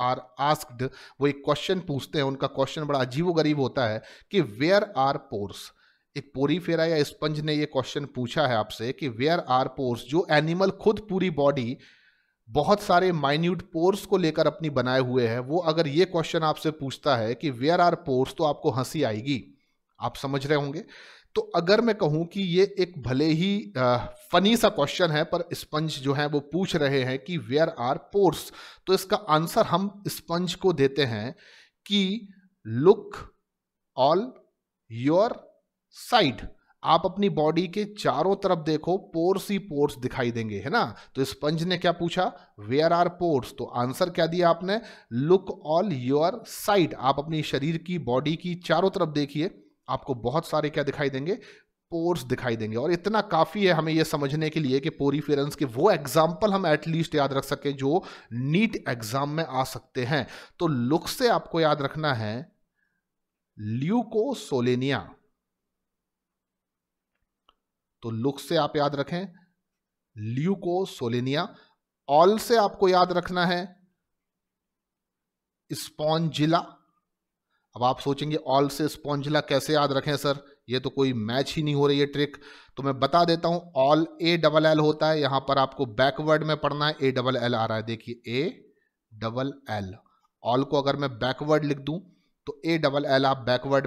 are asked वो एक question पूछते हैं उनका क्वेश्चन बड़ा अजीबो गरीब होता है कि वेयर आर पोर्स एक पोरी फेरा या स्पंज ने ये क्वेश्चन पूछा है आपसे कि वेयर आर पोर्स जो एनिमल खुद पूरी बॉडी बहुत सारे माइन्यूट पोर्स को लेकर अपनी बनाए हुए है वो अगर ये क्वेश्चन आपसे पूछता है कि वेयर आर पोर्स तो आपको हंसी आएगी आप समझ रहे होंगे तो अगर मैं कहूं कि ये एक भले ही फनी सा क्वेश्चन है पर स्पंज जो है वो पूछ रहे हैं कि वेयर आर पोर्स तो इसका आंसर हम स्पंज को देते हैं कि लुक ऑल योर साइड आप अपनी बॉडी के चारों तरफ देखो पोर्स ही पोर्स दिखाई देंगे है ना तो स्पंज ने क्या पूछा वेयर आर पोर्स तो आंसर क्या दिया आपने लुक ऑल योर साइड आप अपनी शरीर की बॉडी की चारों तरफ देखिए आपको बहुत सारे क्या दिखाई देंगे पोर्स दिखाई देंगे और इतना काफ़ी है हमें यह समझने के लिए कि पोरीफेरेंस के वो एग्जाम्पल हम एटलीस्ट याद रख सकें जो नीट एग्जाम में आ सकते हैं तो लुक से आपको याद रखना है ल्यूकोसोलेनिया तो लुक से आप याद रखें ल्यूकोसोलेनिया ऑल से आपको याद रखना है स्पॉन्जिला अब आप सोचेंगे ऑल से स्पॉन्जिला कैसे याद रखें सर ये तो कोई मैच ही नहीं हो रही है ट्रिक तो मैं बता देता हूं ऑल ए डबल एल होता है यहां पर आपको बैकवर्ड में पढ़ना है ए डबल एल आ रहा है देखिए ए डबल एल ऑल को अगर मैं बैकवर्ड लिख दूं तो ए डबल एल आप बैकवर्ड